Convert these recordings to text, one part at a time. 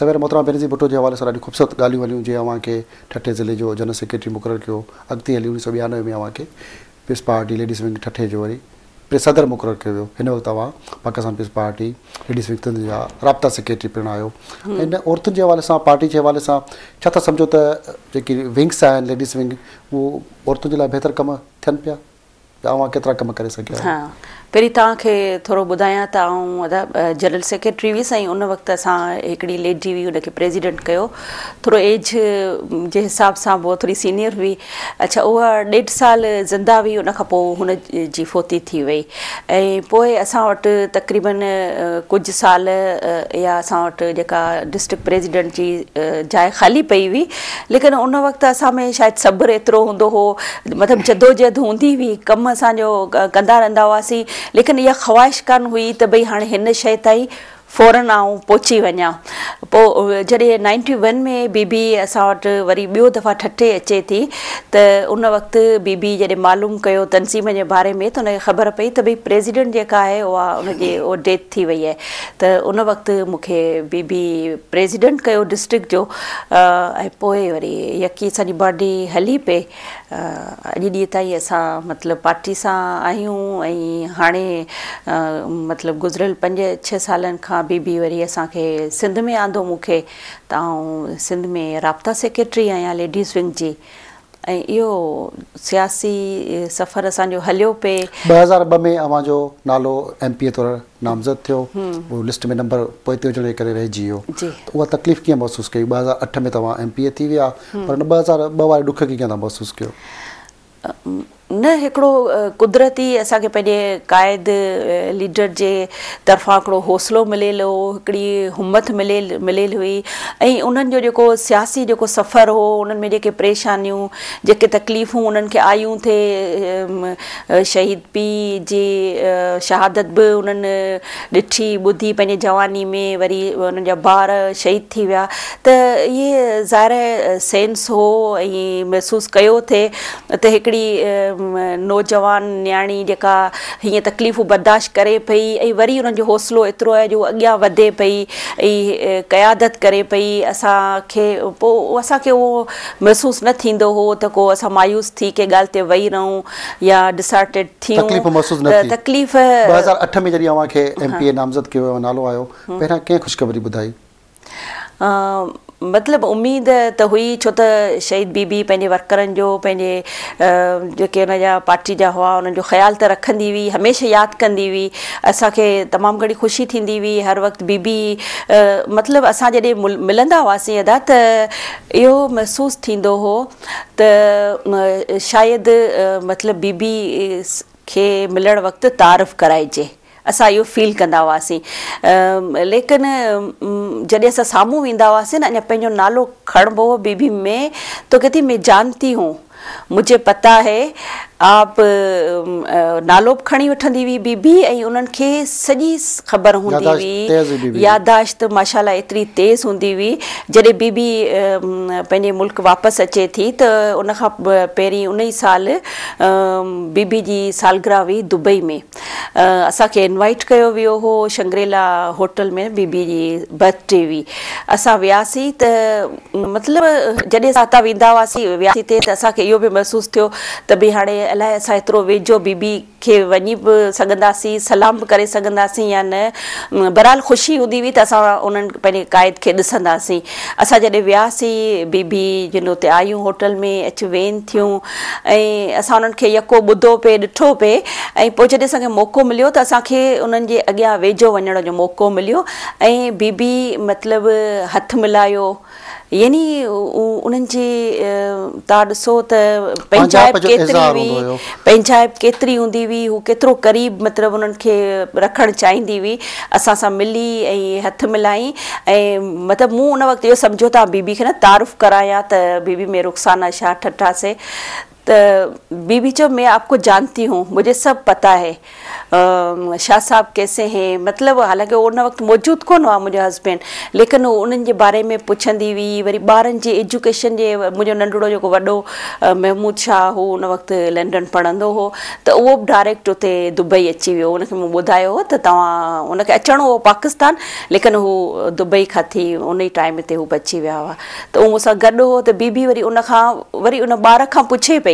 सवेर मोहरा बेनजी भुट्टो जे हवाले सां ॾाढियूं ख़ूबसूरत ॻाल्हियूं हलूं जीअं तव्हांखे ठठे ज़िले जो जनरल सेक्रेटरी मुक़ररु कयो अॻिते हली उणिवीह सौ ॿियानवे में असांखे पीस पार्टी लेडीस विंग ठठे जो वरी सदर मुक़ररु कयो हिन वक़्तु तव्हां Pakistan peace party ladies wing जा राबता सेक्रेटरी पिणु आयो इन औरतुनि जे हवाले सां पार्टी जे हवाले सां छा था सम्झो त जेकी विंग्स आहिनि लेडीस विंग उहो औरतुनि जे लाइ बहितर कमु थियनि पिया या कम करे पहिरीं तव्हांखे थोरो ॿुधायां त आउं जनरल सेक्रेटरी हुअसि ऐं उन वक़्त असां हिकिड़ी लेडी हुई हुन खे प्रेसिडैंट कयो थोरो एज जे हिसाब सां उहा थोरी सीनियर हुई अच्छा उहा ॾेढ साल ज़िंदा हुई उन पोइ हुन जी फोती थी वई ऐं पोइ असां वटि तक़रीबन कुझु साल या असां वटि जेका डिस्ट्रिक्ट प्रेसिडैंट जी जाइ ख़ाली पई हुई लेकिन उन वक़्तु असां में शायदि सब्रु एतिरो हूंदो हुओ मतिलबु जदो हूंदी हुई कमु असांजो कंदा रहंदा हुआसीं लेकिन इहा ख़्वाहिश कान हुई त भई हाणे हिन शइ ताईं फौरन आऊं पहुची वञा पोइ जॾहिं नाइंटी वन में बीबी बी असां वटि वरी ॿियो दफ़ा ठठे अचे थी त उन वक़्तु बीबी बी जॾहिं मालूम कयो तनसीम जे बारे में त हुनखे ख़बर पई त भई प्रेज़ीडेंट जेका आहे उहा उनजी उहा डेथ थी वई आहे त उन वक़्तु मूंखे बीबी बी प्रेज़ीडेंट कयो डिस्ट्रिक्ट जो ऐं पोइ वरी यकी सॼी बॉडी हली पए अॼु ॾींहं ताईं असां मतिलबु पार्टी सां आहियूं ऐं हाणे मतिलबु गुज़िरियल पंज छह सालनि खां बि वरी असांखे सिंध में आंदो मूंखे त आऊं सिंध में राबता सेक्रेटरी आहियां लेडीज़ विंग जी ॿ हज़ार ॿ में नालो एम पी ए तौर नामज़द थियो रहिजी वियो उहा तकलीफ़ कीअं महसूस कई में तव्हां एम पी ए थी विया पर ॿ हज़ार ॿ वारे ॾुख कीअं न हिकिड़ो कुदरती असांखे पंहिंजे क़ाइद लीडर जे तर्फ़ां हिकिड़ो हौसलो मिलियल हो हिकिड़ी हुत मिलियल मिलियल हुई ऐं उन्हनि जो जेको सियासी जेको सफ़र हुओ उन्हनि में जेके परेशानियूं जेके तकलीफ़ूं उन्हनि खे आयूं थे शहीद पीउ जी शहादत बि उन्हनि ॾिठी ॿुधी पंहिंजे जवानी में वरी उन्हनि जा ॿार शहीद थी विया त इहे ज़ाहिर सेंस हो ऐं महसूसु कयो थिए त हिकिड़ी नौजवान नियाणी जेका हीअं तकलीफ़ूं बर्दाश्त करे पई ऐं वरी उन्हनि जो हौसलो एतिरो आहे जो अॻियां वधे पई ऐं क़यादत करे पई असांखे पोइ असांखे उहो महसूसु न थींदो हो त को असां मायूस थी कंहिं ॻाल्हि ते वेही रहूं या थियूं तकलीफ़ मतिलबु उमेद त हुई छो त शहीद बीबी पंहिंजे वर्करनि जो पंहिंजे जेके हुन जा पार्टी जा हुआ हुननि जो ख़्यालु त रखंदी हुई हमेशह यादि कंदी हुई असांखे तमामु घणी ख़ुशी थींदी हुई हर वक़्तु बीबी मतिलबु असां जॾहिं मिलंदा हुआसीं अदा त इहो महसूसु थींदो हुओ त शायदि मतिलबु बीबी खे मिलणु वक़्तु तारीफ़ु कराइजे अस यो फील कंदा हुआसीं लेकिन जॾहिं असां साम्हूं वेंदा हुआसीं न अञा पंहिंजो नालो खणिबो बीबी में तो कहती मैं जानती हूं मुझे पता है आप नालो बि खणी वठंदी हुई बीबी ऐं उन्हनि खे सॼी ख़बर हूंदी हुई यादाश्त माशाला एतिरी तेज़ हूंदी हुई जॾहिं बीबी पंहिंजे मुल्क़ वापसि अचे थी त उनखां पहिरीं उन ई साल बीबी जी सालगिराह हुई दुबई में असांखे इनवाइट कयो वियो हो संग्रेला होटल में बीबी जी बर्थडे हुई असां वियासीं त मतिलबु जॾहिं असां हितां वेंदा हुआसीं वियासीं ते त असांखे इहो बि महसूसु थियो त भई हाणे अलाए असां एतिरो वेझो बीबी खे वञी बि सघंदासीं सलाम बि करे सघंदासीं या न बरहाल ख़ुशी हूंदी हुई त असां उन्हनि पंहिंजे क़ाइद खे ॾिसंदासीं असां जॾहिं वियासीं बीबी जिन हुते आयूं होटल में अची वेन थियूं ऐं असां उन्हनि खे यको ॿुधो पिए ॾिठो पिए ऐं पोइ जॾहिं असांखे मौक़ो मिलियो त असांखे उन्हनि जे अॻियां वेझो वञण जो मौको मिलियो ऐं बीबी मतिलबु हथु मिलायो यानी उन्हनि जी تا ॾिसो त पंहिंजाइ हुई पंहिंजाइब केतिरी हूंदी हुई हू केतिरो क़रीबु मतिलबु उन्हनि खे रखणु चाहींदी हुई असां सां मिली ऐं हथु मिलाई ऐं मतिलबु मूं उन वक़्तु इहो सम्झो तव्हां बीबी खे न तारीफ़ु करायां त बीबी में नुख़्सान आहे छा ठठासीं त बीबी जो मैं आपको जानती हूँ मुझे सब पता है शाह साहब कैसे हैं मतलब हालांकि उन वक्त मौजूद को हुआ मुझे हस्बैंड लेकिन उहे बारे में पुछंदी हुई वरी बार एजुकेशन के मुझे नंढड़ो जो वो महमूद शाह हो उन वक्त लंडन पढ़ंदो हो तो वो भी डायरेक्ट उत दुबई अची वो उन खे मूं ॿुधायो हो त तव्हां उन हो पाकिस्तान लेकिन वो दुबई का थी उन ई टाइम से हू बची वह हुआ त मूंसां गॾु हो तो बीबी वरी उन वरी उन बार खां पुछे पी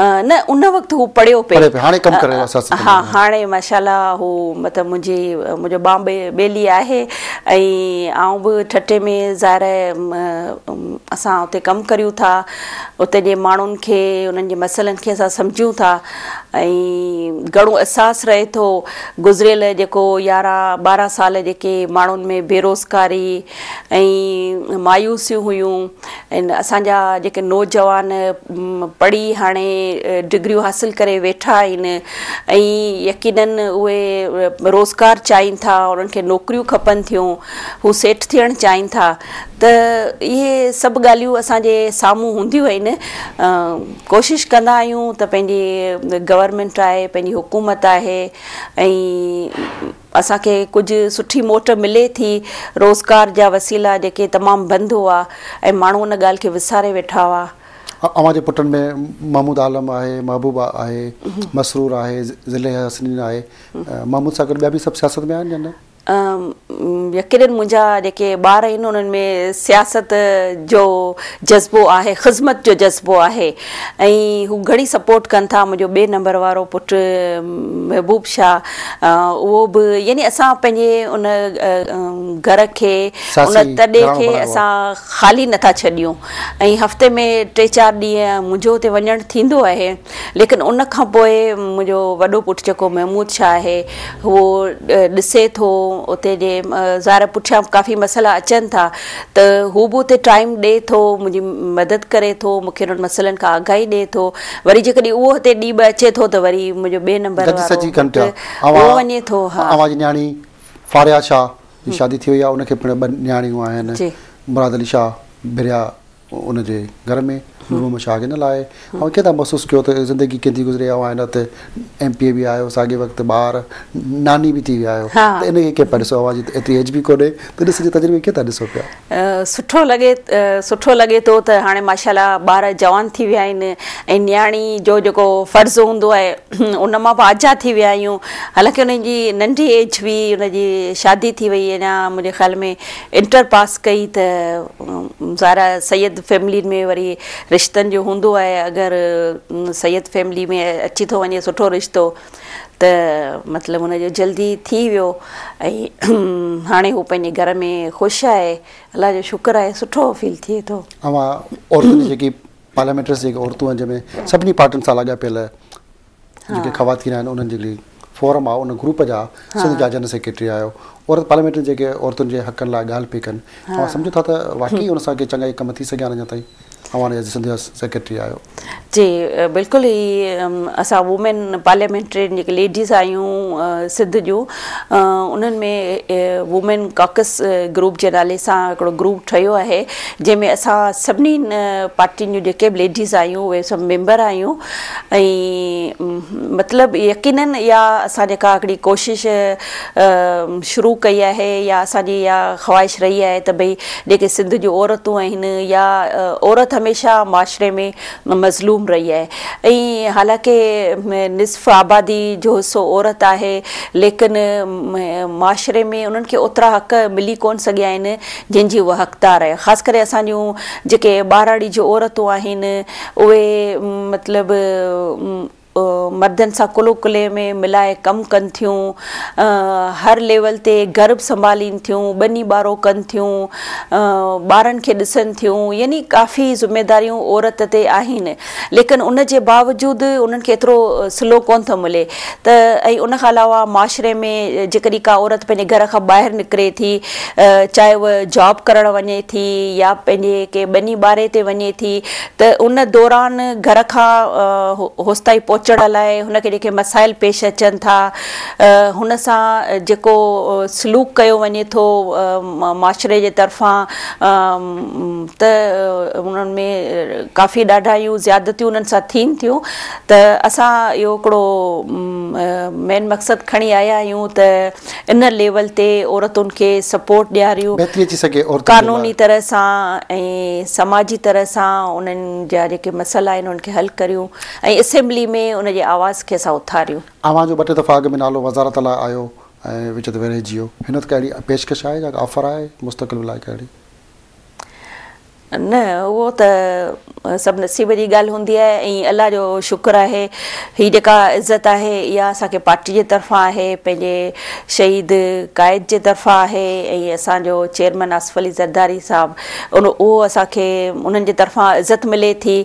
न उन वक़्तु हू पढ़ियो पियो हाणे कमु करे हा हाणे माशाला हू मतिलबु मुंहिंजी मुंहिंजो बां बे ॿेली आहे ऐं आऊं बि ठटे में ज़ाहिर असां उते कमु करियूं था उते जे माण्हुनि खे उन्हनि जे मसइलनि खे असां सम्झूं था ऐं घणो अहसासु रहे थो गुज़िरियल जेको यारहं ॿारहं साल जेके माण्हुनि में बेरोज़गारी ऐं मायूसियूं हुयूं ऐं असांजा जेके नौजवान पढ़ी हाणे डिग्रियूं हासिलु करे वेठा आहिनि ऐं यकीननि उहे रोज़गार चाहिनि था उन्हनि खे नौकरियूं खपनि थियूं हू सेट थियण चाहिनि था त इहे सभु ॻाल्हियूं असांजे साम्हूं हूंदियूं आहिनि कोशिशि कंदा आहियूं त पंहिंजे गवर्नमेंट आहे पंहिंजी हुकूमत आहे ऐं असांखे कुझु सुठी मोट मिले थी रोज़गार जा वसीला जेके तमामु बंदि हुआ ऐं माण्हू उन ॻाल्हि खे विसारे वेठा आलम आहे महबूबा आहे मसरूर आहे यकीन मुंहिंजा जेके ॿार आहिनि उन्हनि में सियासत जो जज़्बो आहे ख़ज़मत जो जज़्बो आहे ऐं हू घणी सपोट कनि था मुंहिंजो ॿिए नंबर वारो पुटु महबूब शाह उहो बि यानी असां पंहिंजे उन घर खे उन तॾहिं खे असां ख़ाली नथा छॾियूं ऐं हफ़्ते में टे चारि ॾींहं मुंहिंजो हुते वञणु थींदो आहे लेकिन उनखां पोइ मुंहिंजो वॾो पुटु जेको महमूद शाह आहे उहो ॾिसे थो काफ़ी मसाला अचनि था त हू बि उते टाइम ॾे थो मुंहिंजी मदद करे थो मसालनि खां आगाही ॾिए थो वरी जेकॾहिं ॾींहुं थो सुठो लॻे थो त हाणे माशाला ॿार जवान थी विया आहिनि ऐं नियाणी जो जेको फर्ज़ हूंदो आहे उन मां पोइ आज़ाद थी विया आहियूं हालाकी हुन जी नंढी एज बि हुनजी शादी थी वई अञा मुंहिंजे ख़्याल में इंटर पास कई त सारा फैमिली में वरी रिश्तनि जो हूंदो आहे अगरि सैयद फैमिली में अची थो वञे सुठो रिश्तो त मतिलबु जल्दी थी वियो ऐं हाणे हू पंहिंजे घर में ख़ुशि आहे अलाह जो शुक्र आहे सुठो फील थिए थो पार्लियामेंट्रेस जेके औरतूं आहिनि जंहिंमें सभिनी पार्टीनि सां लाॻा जेके ख़वातीना आहिनि उन्हनि जे फोरम आहे जेके औरतुनि जे हक़नि लाइ ॻाल्हि पई कनि मां सम्झो था त वाक़ई सां चङा ई थी सघिया अञा ताईं हमारे सेक्रेटरी आयो जी बिल्कुल ही असां वुमेन पार्लियामेंट्री जेके लेडीस आहियूं सिंध जो उन्हें में वूमेन कॉकस ग्रुप जे नाले सां हिकिड़ो ग्रुप ठहियो आहे जंहिंमें असा सभिनीनि पार्टी जूं जेके बि लेडीस आहियूं उहे सभु मैंबर आहियूं मतलब मतिलबु या इहा असां जेका कोशिश शुरू कई है या असांजी या ख़्वाहिश रही है त भई जेके सिंध जो औरतूं या औरत हमेशा माशरे में मज़लूम रही है हालांकि निसफ़ आबादी जो सो औरत है लेकिन माशरे में उनके ओतरा हक़ मिली को जिनकी वह हक़दार है खास कर असांजूं जेके जो जूं आन आहिनि मतलब मर्दनि सां कुलो कुले में मिलाए कमु कनि थियूं हर लेवल ते गर्भ संभालिनि थियूं ॿिनी ॿारो कनि थियूं ॿारनि खे ॾिसनि थियूं यानी काफ़ी ज़िमेदारियूं औरत ते आहिनि लेकिन उन जे बावजूद उन्हनि खे एतिरो स्लो कोन्ह थो मिले त ऐं उनखां अलावा माशरे में जेकॾहिं का औरत पंहिंजे घर खां ॿाहिरि निकिरे थी चाहे उहा जॉब करण वञे थी या पंहिंजे कंहिं ॿिनी ॿारे ते वञे थी त उन दौरान घर खां होसि ताईं पहुच अचण लाइ हुन खे जेके मसाइल पेश अचनि था हुन सां जेको सलूक कयो वञे थो माशरे जे तरफ़ां त उन्हनि में काफ़ी ॾाढा ज़्यादतियूं उन्हनि सां थियनि थियूं त असां इहो हिकिड़ो मेन मक़सदु खणी आया आहियूं त इन लेवल ते औरतुनि खे सपोर्ट ॾियारियूं कानूनी तरह सां ऐं समाजी तरह सां उन्हनि जा जेके मसइला आहिनि उन्हनि खे हल करियूं ऐं असेंबली में न उहो त सभु नसीब जी ॻाल्हि हूंदी आहे ऐं अलाह जो शुक्रु आहे हीअ जेका इज़त आहे इहा असांखे पार्टी जे तरफ़ां आहे पंहिंजे शहीद क़ाइद जे तरफ़ां आहे ऐं असांजो चेयरमैन आसिफ अली ज़रदारी साहिबु उन उहो असांखे उन्हनि जे तरफ़ां इज़त मिले थी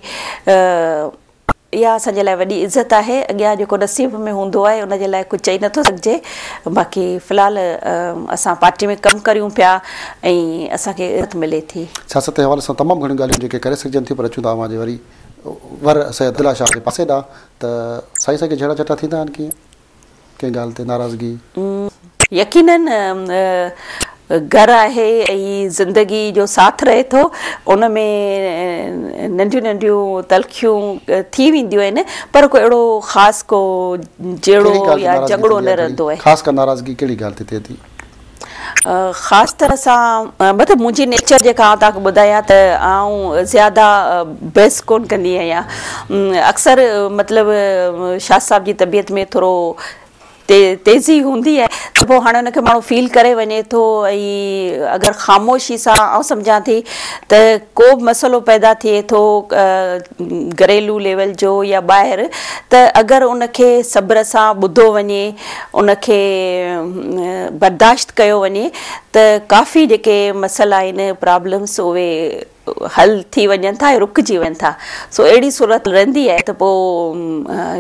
इहा असांजे लाइ वॾी इज़त आहे अॻियां जेको नसीब में हूंदो आहे उनजे लाइ कुझु चई नथो सघिजे बाक़ी फ़िलहालु असां पार्टी में कमु कयूं पिया ऐं असांखे इज़त मिले थी छा नाराज़गी यकीन घर आहे ऐं ज़िंदगी जो साथ रहे थो उनमें नंढियूं नंढियूं तलखियूं थी वेंदियूं आहिनि पर को अहिड़ो ख़ासि को जहिड़ो या झगड़ो न रहंदो आहे नाराज़गी कहिड़ी ख़ासि तरह सां मतिलबु मुंहिंजी नेचर जेका मां तव्हांखे ॿुधायां त आउं ज़्यादा बेहस कोन कंदी आहियां अक्सर मतिलबु शाह साहब जी तबियत में थोरो तेज़ी हूंदी आहे त पोइ हाणे हुनखे माण्हू फील करे वञे थो ऐं अगरि ख़ामोशी सां आऊं सम्झां थी त को बि मसालो पैदा थिए थो घरेलू लेवल जो या ॿाहिरि त अगरि उनखे सब्र सां ॿुधो वञे उनखे बर्दाश्त कयो वञे त काफ़ी जेके मसइला आहिनि प्रॉब्लम्स उहे हल थी वञनि था ऐं रुकिजी था सो अहिड़ी सूरत रहंदी आहे त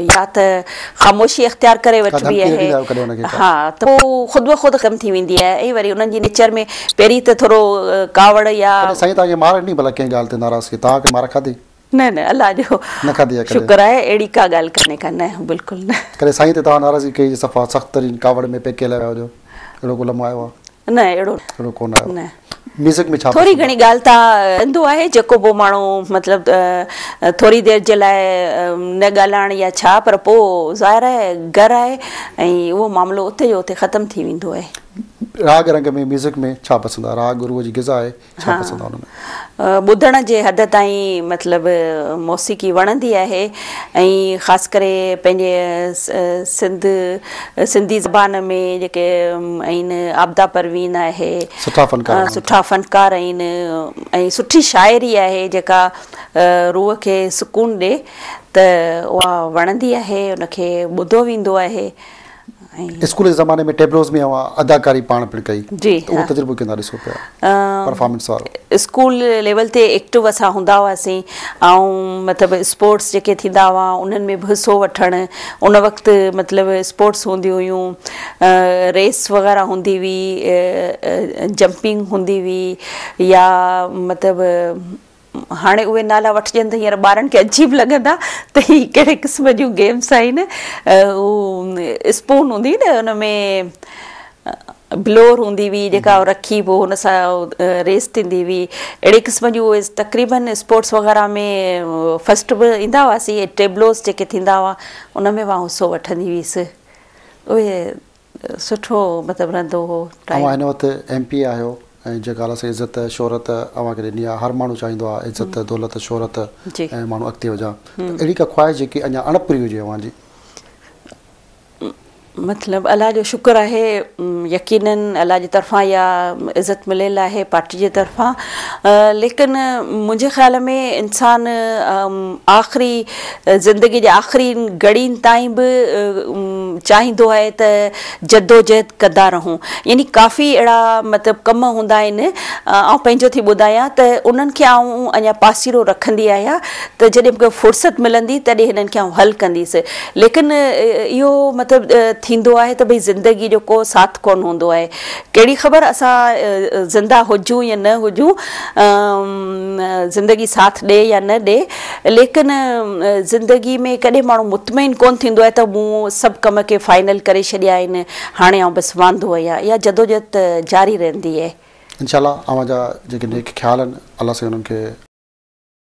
या त ख़ामोशी अख़्तियार करे वठिबी आहे हा त पोइ ब ख़ुदि कमु थी वेंदी आहे ऐं वरी उन्हनि नेचर में पहिरीं त थोरो या साईं थोरी घणी ॻाल्हि त ईंदो आहे जेको बि माण्हू मतिलबु थोरी देरि जे लाइ न ॻाल्हाइण या छा पर पोइ ज़ाहिर घर आहे ऐं उहो मामिलो उते ख़तम थी वेंदो आहे ॿुधण जे हद ताईं मतिलबु मौसीकी वणंदी आहे ऐं ख़ासि करे पंहिंजे जेके आहिनि आपदा परवीन आहे सुठा फ़नकार सुठा फ़नकार आहिनि ऐं सुठी शाइरी आहे जेका रूह खे सुकून ॾे त उहा वणंदी आहे उनखे ॿुधो वेंदो आहे स्कूल लेवल ते एक्टिव असां हूंदा हुआसीं ऐं मतिलबु स्पोर्ट्स जेके थींदा हुआ उन्हनि में बि हिसो वठणु उन वक़्तु मतिलबु स्पोर्टस हूंदी हुयूं रेस वग़ैरह हूंदी हुई जंपिंग हूंदी हुई या मतिलबु हाणे उहे नाला वठजनि त हींअर ॿारनि खे अजीब लॻंदा त ही कहिड़े क़िस्म जूं गेम्स आहिनि स्पून हूंदी न हुन में ब्लोर हूंदी हुई जेका रखी पोइ हुन सां रेस थींदी हुई अहिड़े क़िस्म जूं उहे तक़रीबन स्पोर्ट्स वग़ैरह में फस्ट बि ईंदा हुआसीं टेबलोस जेके थींदा हुआ उन में मां उसो वठंदी हुअसि उहे सुठो मतिलबु रहंदो हुओ ऐं जेका इज़त शोरती आहे हर माण्हू चाहींदो आहे इज़त दौलत शोरत ऐं अलाह जो आहे अलाह जे तरफ़ा इहा इज़त मिलियलु आहे पार्टी जे तरफ़ां लेकिन मुंहिंजे ख़्याल में इंसान आख़िरी ज़िंदगी जे आख़िरी घड़ीयुनि ताईं बि चाहींदो आहे त जदोजहद कंदा रहूं यानी काफ़ी अहिड़ा मतिलबु कम हूंदा आहिनि ऐं पंहिंजो थी ॿुधायां त उन्हनि खे आऊं अञा पासीरो रखंदी आहियां त जॾहिं मूंखे फ़ुर्सत मिलंदी तॾहिं हिननि खे आऊं हल कंदीसि लेकिन इहो मतिलबु थींदो आहे त भई ज़िंदगी जो को साथ कोन हूंदो आहे कहिड़ी ख़बर असां ज़िंदा हुजूं या न हुजूं ज़िंदगी साथ ॾे या न ॾे लेकिन ज़िंदगी में कॾहिं माण्हू मुतमइन कोन थींदो आहे त मूं सभु कम खे फाइनल करे छॾिया आहिनि हाणे मां बसि वांदो आहियां इहा जदोजहद जारी रहंदी आहे जेके आहिनि अलाह सां